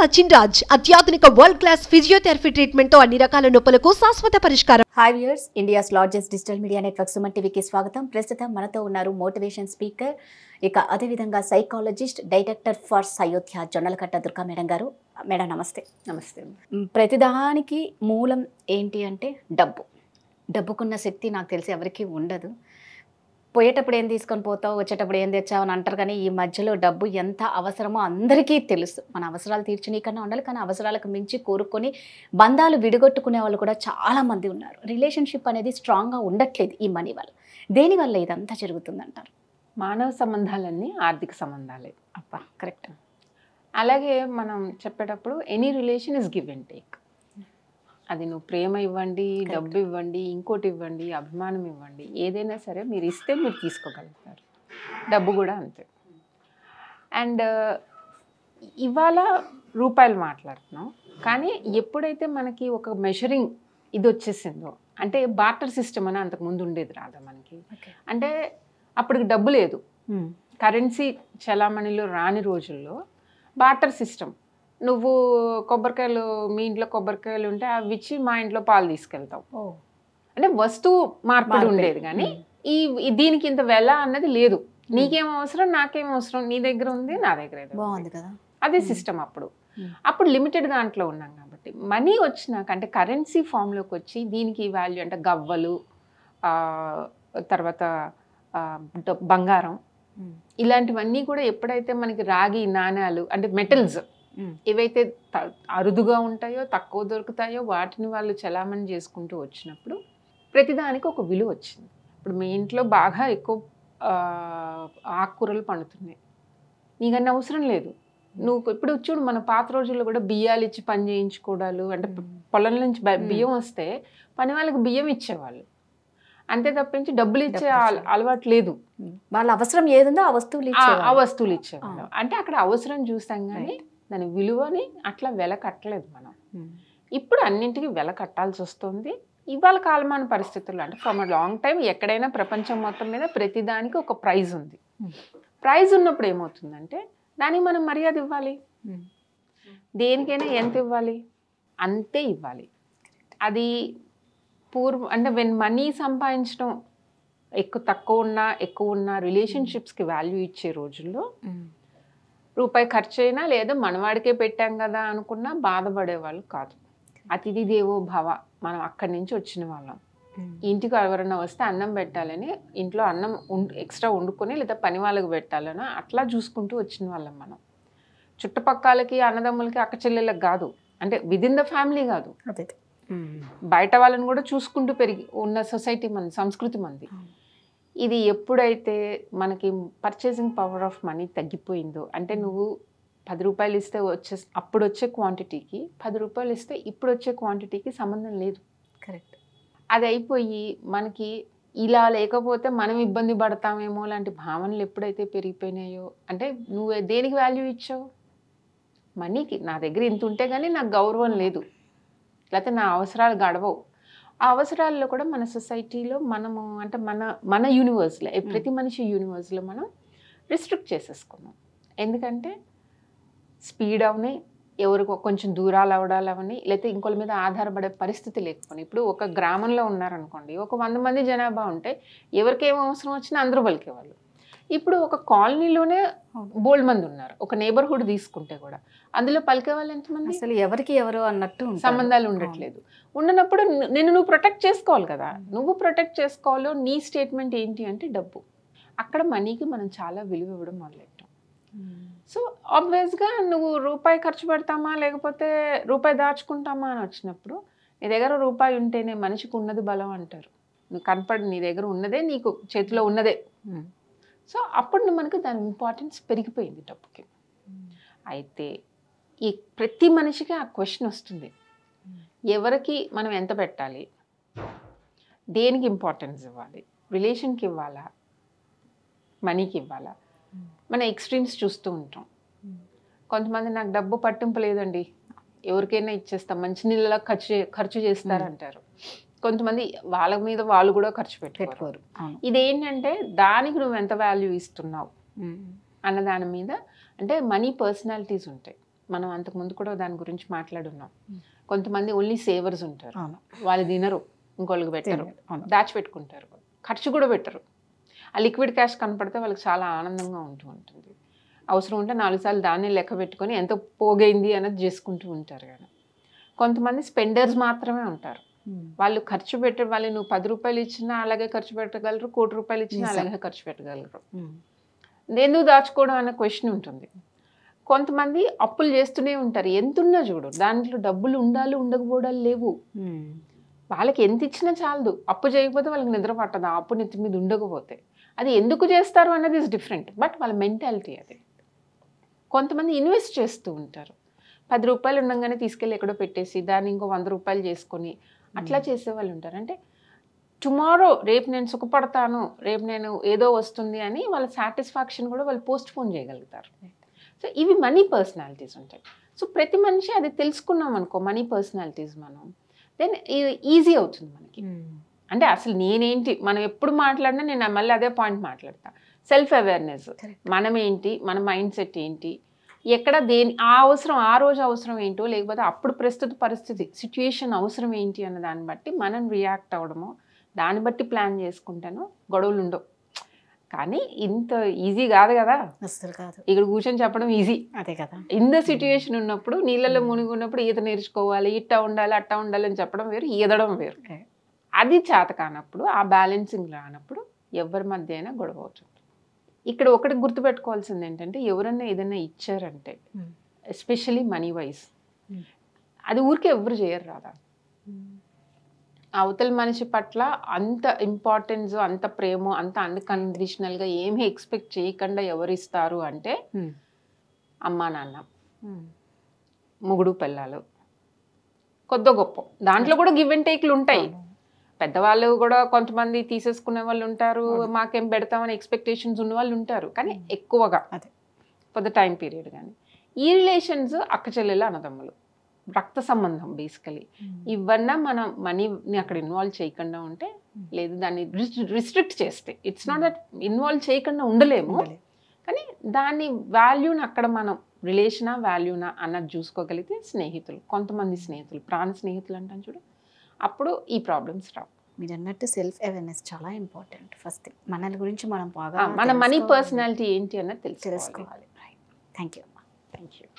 సచిన్ రాజ్ అత్యాధునిక world class physiotherapy treatment తో అన్ని రకాల నొప్పులకు శాశ్వత పరిష్కారం hi viewers India's largest digital media network Suman టీవీకి స్వాగతం ప్రస్తుతం మనతో ఉన్నారు మోటివేషన్ స్పీకర్ ఇక అదేవిధంగా psychologist director for Sayodhya Jonnalagadda Durga madam గారు మేడం నమస్తే నమస్తే ప్రతిదానికి మూలం ఏంటి అంటే డబ్బు డబ్బుకున్న శక్తి నాకు తెలిసి ఎవరికీ ఉండదు పోయేటప్పుడు ఏం తీసుకొని పోతావు వచ్చేటప్పుడు ఏం తెచ్చావు అని అంటారు కానీ ఈ మధ్యలో డబ్బు ఎంత అవసరమో అందరికీ తెలుసు మన అవసరాలు కన్నా ఉండాలి కానీ అవసరాలకు మించి కోరుకొని బంధాలు విడగొట్టుకునే వాళ్ళు కూడా చాలామంది ఉన్నారు రిలేషన్షిప్ అనేది స్ట్రాంగ్గా ఉండట్లేదు ఈ మనీ వల్ల దేనివల్ల ఇదంతా జరుగుతుందంటారు మానవ సంబంధాలన్నీ ఆర్థిక సంబంధాలే అబ్బా కరెక్ట్ అలాగే మనం చెప్పేటప్పుడు any relation is give and take అది నువ్వు ప్రేమ ఇవ్వండి డబ్బు ఇవ్వండి ఇంకోటి ఇవ్వండి అభిమానం ఇవ్వండి ఏదైనా సరే మీరు ఇస్తే మీరు తీసుకోగలుగుతారు డబ్బు కూడా అంతే అండ్ ఇవాళ రూపాయలు మాట్లాడుతున్నాం కానీ ఎప్పుడైతే మనకి ఒక మెషరింగ్ ఇది వచ్చేసిందో అంటే బార్టర్ సిస్టమ్ అని అంతకుముందు ఉండేది రాదా మనకి అంటే అప్పటికి డబ్బు లేదు hmm. కరెన్సీ చలామణిలో రాని రోజుల్లో బార్టర్ సిస్టమ్ నువ్వు కొబ్బరికాయలు మీ ఇంట్లో కొబ్బరికాయలు ఉంటే అవి ఇచ్చి మా ఇంట్లో పాలు తీసుకెళ్తావు అంటే వస్తువు మార్పిడి ఉండేది కానీ ఈ దీనికి ఇంత వెల అన్నది లేదు నీకేం అవసరం నాకేం అవసరం నీ దగ్గర ఉంది నా దగ్గర బాగుంది కదా అదే సిస్టమ్ అప్పుడు అప్పుడు లిమిటెడ్ దాంట్లో ఉన్నాం కాబట్టి మనీ వచ్చినాక అంటే కరెన్సీ ఫామ్లోకి వచ్చి దీనికి వాల్యూ అంటే గవ్వలు తర్వాత బంగారం ఇలాంటివన్నీ కూడా ఎప్పుడైతే మనకి రాగి నాణాలు అంటే మెటల్స్ ఏవైతే అరుదుగా ఉంటాయో తక్కువ దొరుకుతాయో వాటిని వాళ్ళు చలామణి చేసుకుంటూ వచ్చినప్పుడు ప్రతిదానికి ఒక విలువ వచ్చింది ఇప్పుడు మీ ఇంట్లో బాగా ఎక్కువ ఆకుకూరలు పండుతున్నాయి నీకన్నా అవసరం లేదు నువ్వు ఇప్పుడు చూడు మన పాత రోజుల్లో కూడా బియ్యాలు ఇచ్చి పని చేయించుకోవడాలు అంటే పొలం నుంచి బియ్యం వస్తే పని వాళ్ళకి బియ్యం ఇచ్చేవాళ్ళు అంతే తప్పించి డబ్బులు ఇచ్చే అలవాటు లేదు వాళ్ళ అవసరం ఏదో ఆ వస్తువులు ఆ వస్తువులు ఇచ్చేవాళ్ళు అంటే అక్కడ అవసరం చూసాం కానీ దాని విలువని అట్లా వెల కట్టలేదు మనం ఇప్పుడు అన్నింటికి వెల కట్టాల్సి వస్తుంది ఇవాళ కాలమాన పరిస్థితుల్లో అంటే ఫ్రమ్ లాంగ్ టైం ఎక్కడైనా ప్రపంచం మొత్తం మీద ప్రతిదానికి ఒక ప్రైజ్ ఉంది ప్రైజ్ ఉన్నప్పుడు ఏమవుతుందంటే దానికి మనం మర్యాద ఇవ్వాలి దేనికైనా ఎంత ఇవ్వాలి అంతే ఇవ్వాలి అది పూర్వ అంటే వెన్ మనీ సంపాదించడం ఎక్కువ తక్కువ ఉన్నా ఎక్కువ ఉన్నా రిలేషన్షిప్స్కి వాల్యూ ఇచ్చే రోజుల్లో రూపాయి ఖర్చు అయినా లేదా మనవాడికే పెట్టాం కదా అనుకున్నా బాధపడేవాళ్ళు కాదు అతిథి దేవో భవ మనం అక్కడి నుంచి వచ్చిన వాళ్ళం hmm. ఇంటికి ఎవరైనా వస్తే అన్నం పెట్టాలని ఇంట్లో అన్నం ఎక్స్ట్రా వండుకొని లేదా పని వాళ్ళకి పెట్టాలని అట్లా చూసుకుంటూ వచ్చిన వాళ్ళం మనం చుట్టుపక్కలకి అన్నదమ్ములకి అక్క చెల్లెళ్ళకి కాదు అంటే విదిన్ ద ఫ్యామిలీ కాదు hmm. బయట వాళ్ళని కూడా చూసుకుంటూ పెరిగి ఉన్న సొసైటీ మన సంస్కృతి మంది hmm. ఇది ఎప్పుడైతే మనకి పర్చేసింగ్ పవర్ ఆఫ్ మనీ తగ్గిపోయిందో అంటే నువ్వు పది రూపాయలు ఇస్తే వచ్చే అప్పుడు వచ్చే క్వాంటిటీకి పది రూపాయలు ఇస్తే ఇప్పుడు వచ్చే క్వాంటిటీకి సంబంధం లేదు కరెక్ట్ అది అయిపోయి మనకి ఇలా లేకపోతే మనం ఇబ్బంది పడతామేమో లాంటి భావనలు ఎప్పుడైతే పెరిగిపోయినాయో అంటే నువ్వు దేనికి వాల్యూ ఇచ్చావు మనీకి నా దగ్గర ఇంత ఉంటే కానీ నాకు గౌరవం లేదు లేకపోతే నా అవసరాలు గడవవు ఆ అవసరాల్లో కూడా మన సొసైటీలో మనము అంటే మన మన యూనివర్స్లో ప్రతి మనిషి యూనివర్స్లో మనం రిస్ట్రిక్ట్ చేసేసుకున్నాం ఎందుకంటే స్పీడ్ అవని ఎవరికి కొంచెం దూరాలు అవడాలు అవని లేకపోతే ఇంకోళ్ళ మీద ఆధారపడే పరిస్థితి లేకపోయినా ఇప్పుడు ఒక గ్రామంలో ఉన్నారనుకోండి ఒక వంద మంది జనాభా ఉంటే ఏం అవసరం వచ్చినా అందరూ పలికేవాళ్ళు ఇప్పుడు ఒక కాలనీలోనే బోల్డ్ మంది ఉన్నారు ఒక నేబర్హుడ్ తీసుకుంటే కూడా అందులో పలికే వాళ్ళు ఎంతమంది అసలు ఎవరికి ఎవరు అన్నట్టు సంబంధాలు ఉండట్లేదు ఉండనప్పుడు నేను నువ్వు ప్రొటెక్ట్ చేసుకోవాలి కదా నువ్వు ప్రొటెక్ట్ చేసుకోవాలో నీ స్టేట్మెంట్ ఏంటి అంటే డబ్బు అక్కడ మనీకి మనం చాలా విలువ ఇవ్వడం మొదలెట్టాం సో ఆబ్వియస్గా నువ్వు రూపాయి ఖర్చు పెడతామా లేకపోతే రూపాయి దాచుకుంటామా అని వచ్చినప్పుడు నీ దగ్గర రూపాయి ఉంటేనే మనిషికి ఉన్నది బలం అంటారు నువ్వు కనపడి నీ దగ్గర ఉన్నదే నీకు చేతిలో ఉన్నదే సో అప్పుడు మనకు దాని ఇంపార్టెన్స్ పెరిగిపోయింది డబ్బుకి అయితే ఈ ప్రతి మనిషికి ఆ క్వశ్చన్ వస్తుంది ఎవరికి మనం ఎంత పెట్టాలి దేనికి ఇంపార్టెన్స్ ఇవ్వాలి రిలేషన్కి ఇవ్వాలా మనీకి ఇవ్వాలా మన ఎక్స్ట్రీమ్స్ చూస్తూ ఉంటాం కొంతమంది నాకు డబ్బు పట్టింపు లేదండి ఎవరికైనా ఇచ్చేస్తాం నీళ్ళలో ఖర్చు ఖర్చు చేస్తారంటారు కొంతమంది వాళ్ళ మీద వాళ్ళు కూడా ఖర్చు పెట్టుకోరు ఇదేంటంటే దానికి నువ్వు ఎంత వాల్యూ ఇస్తున్నావు అన్న దాని మీద అంటే మనీ పర్సనాలిటీస్ ఉంటాయి మనం అంతకుముందు కూడా దాని గురించి మాట్లాడున్నాం కొంతమంది ఓన్లీ సేవర్స్ ఉంటారు వాళ్ళు తినరు ఇంకోళ్ళకి పెట్టరు దాచిపెట్టుకుంటారు ఖర్చు కూడా పెట్టరు ఆ లిక్విడ్ క్యాష్ కనపడితే వాళ్ళకి చాలా ఆనందంగా ఉంటూ ఉంటుంది అవసరం ఉంటే నాలుగు సార్లు దాన్ని లెక్క పెట్టుకొని ఎంత పోగైంది అనేది చేసుకుంటూ ఉంటారు కానీ కొంతమంది స్పెండర్స్ మాత్రమే ఉంటారు వాళ్ళు ఖర్చు పెట్టే వాళ్ళు నువ్వు పది రూపాయలు ఇచ్చినా అలాగే ఖర్చు పెట్టగలరు కోటి రూపాయలు ఇచ్చినా అలాగే ఖర్చు పెట్టగలరు ఎందుకు దాచుకోవడం అనే క్వశ్చన్ ఉంటుంది కొంతమంది అప్పులు చేస్తూనే ఉంటారు ఎంతున్నా చూడు దాంట్లో డబ్బులు ఉండాలి ఉండకపోవడాలు లేవు వాళ్ళకి ఎంత ఇచ్చినా చాలదు అప్పు చేయకపోతే వాళ్ళకి నిద్ర పట్టదు ఆ అప్పు నెత్తి మీద ఉండకపోతే అది ఎందుకు చేస్తారు అన్నది ఇస్ డిఫరెంట్ బట్ వాళ్ళ మెంటాలిటీ అది కొంతమంది ఇన్వెస్ట్ చేస్తూ ఉంటారు పది రూపాయలు ఉండగానే తీసుకెళ్ళి ఎక్కడో పెట్టేసి దాన్ని ఇంకో వంద రూపాయలు చేసుకొని అట్లా చేసేవాళ్ళు ఉంటారు అంటే టుమారో రేపు నేను సుఖపడతాను రేపు నేను ఏదో వస్తుంది అని వాళ్ళ సాటిస్ఫాక్షన్ కూడా వాళ్ళు పోస్ట్ పోన్ చేయగలుగుతారు సో ఇవి మనీ పర్సనాలిటీస్ ఉంటాయి సో ప్రతి మనిషి అది తెలుసుకున్నాం అనుకో మనీ పర్సనాలిటీస్ మనం దెన్ ఈజీ అవుతుంది మనకి అంటే అసలు నేనేంటి మనం ఎప్పుడు మాట్లాడినా నేను మళ్ళీ అదే పాయింట్ మాట్లాడతా సెల్ఫ్ అవేర్నెస్ మనమేంటి మన మైండ్ సెట్ ఏంటి ఎక్కడ దేని ఆ అవసరం ఆ రోజు అవసరం ఏంటో లేకపోతే అప్పుడు ప్రస్తుత పరిస్థితి సిచ్యుయేషన్ అవసరం ఏంటి అన్న దాన్ని బట్టి మనం రియాక్ట్ అవ్వడము దాన్ని బట్టి ప్లాన్ చేసుకుంటాను గొడవలు ఉండవు కానీ ఇంత ఈజీ కాదు కదా అసలు కాదు ఇక్కడ కూర్చొని చెప్పడం ఈజీ అదే కదా ఇంత సిచ్యువేషన్ ఉన్నప్పుడు నీళ్ళలో మునిగి ఉన్నప్పుడు ఈత నేర్చుకోవాలి ఇట్ట ఉండాలి అట్టా ఉండాలి అని చెప్పడం వేరు ఈదడం వేరు అది చేత కానప్పుడు ఆ బ్యాలెన్సింగ్ రానప్పుడు ఎవరి మధ్య అయినా గొడవ అవుతుంది ఇక్కడ ఒకటి గుర్తుపెట్టుకోవాల్సింది ఏంటంటే ఎవరన్నా ఏదైనా ఇచ్చారంటే ఎస్పెషలీ మనీ వైజ్ అది ఊరికే ఎవరు చేయరు రాదా hmm. అవతల మనిషి పట్ల అంత ఇంపార్టెన్స్ అంత ప్రేమ అంత అన్కండిషనల్గా ఏమీ ఎక్స్పెక్ట్ చేయకుండా ఎవరు ఇస్తారు అంటే hmm. అమ్మా నాన్న hmm. ముగుడు పిల్లలు కొద్ది గొప్ప దాంట్లో కూడా గివ్ అండ్ టేక్లు ఉంటాయి పెద్దవాళ్ళు కూడా కొంతమంది తీసేసుకునే వాళ్ళు ఉంటారు మాకేం పెడతామని ఎక్స్పెక్టేషన్స్ ఉన్న వాళ్ళు ఉంటారు కానీ ఎక్కువగా అదే ఫర్ ద టైం పీరియడ్ కానీ ఈ రిలేషన్స్ అక్క చెల్లెలు అన్నదమ్ములు రక్త సంబంధం బేసికలీ ఇవన్నా మనం మనీని అక్కడ ఇన్వాల్వ్ చేయకుండా ఉంటే లేదు దాన్ని రిస్ట్రిక్ట్ చేస్తే ఇట్స్ నాట్ దట్ ఇన్వాల్వ్ చేయకుండా ఉండలేము కానీ దాని వాల్యూని అక్కడ మనం రిలేషనా వాల్యూనా అన్నది చూసుకోగలిగితే స్నేహితులు కొంతమంది స్నేహితులు ప్రాణ స్నేహితులు అంటాను చూడు అప్పుడు ఈ ప్రాబ్లమ్స్ రావు మీరు అన్నట్టు సెల్ఫ్ అవేర్నెస్ చాలా ఇంపార్టెంట్ ఫస్ట్ థింగ్ గురించి మనం బాగా మన మనీ పర్సనాలిటీ ఏంటి అన్నది తెలుసుకోవాలి థ్యాంక్ యూ అమ్మా థ్యాంక్ యూ